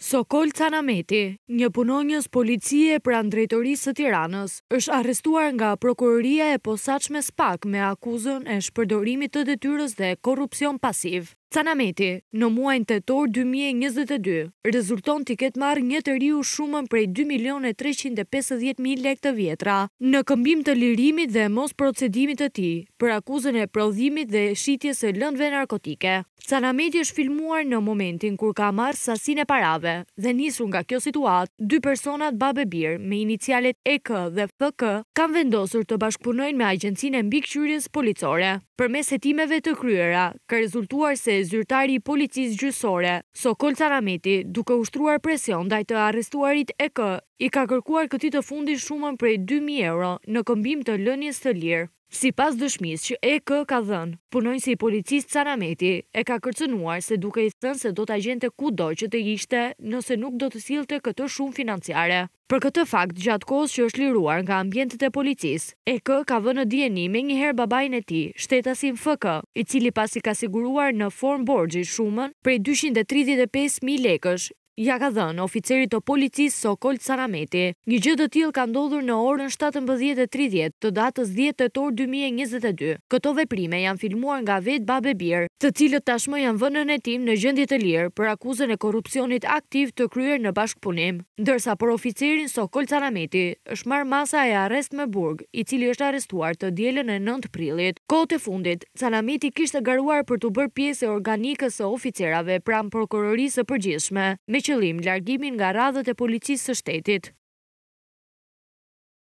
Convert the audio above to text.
Sokol Canameti, një punonjës policie për andrejtorisë të tiranës, është arrestuar nga prokuroria e posaqme spak me akuzën e shpërdorimit të detyrës dhe korupcion pasiv. Canameti, në muajnë të torë 2022, rezulton t'i ketë marrë një të riu shumën prej 2.350.000 lek të vjetra, në këmbim të lirimit dhe mos procedimit të ti, për akuzën e prodhimit dhe shqitjes e lëndve narkotike. Canamedi është filmuar në momentin kur ka marrë sasin e parave dhe njësru nga kjo situatë, dy personat babe birë me inicialet EK dhe FK kanë vendosur të bashkëpunojnë me agjensin e policore. Për mesetimeve të kryera, ka rezultuar se zyrtari i policis gjysore, Sokol Canameti, duke ushtruar presion daj të arrestuarit EK, i ka kërkuar këti të fundi shumën prej 2.000 euro në këmbim të lënjës të lirë. Si pas dëshmis që EK ka dhënë, punojnë si policist Sanameti, e ka kërcënuar se duke i thënë se do të agjente ku doj që të ishte nëse nuk do të silte këtë shumë financiare. Për këtë fakt, gjatë kohës që është liruar nga ambjentet e policis, EK ka dhënë në djeni me njëherë babajnë e ti, shtetasim FK, i cili pasi ka siguruar në form borgjit shumën prej 235.000 lekësh, ja ka dhënë oficerit të policisë Sokol Sarameti. Një gjithë të tjilë ka ndodhur në orën 17.30 të datës 10 të torë 2022. Këto veprime janë filmuar nga vetë babe birë, të cilët tashmë janë vënën e tim në gjëndit të lirë për akuzën e korupcionit aktiv të kryer në bashkëpunim. Ndërsa për oficerin Sokol Sarameti, është marë masa e arrest me burg, i cili është arrestuar të djelën e 9 prilit. Kote fundit, Sarameti kishtë garuar për të bërë pjesë e organikës e oficerave pra prokurorisë përgjishme. Me q qëllim largimin nga radhët e policisë së shtetit.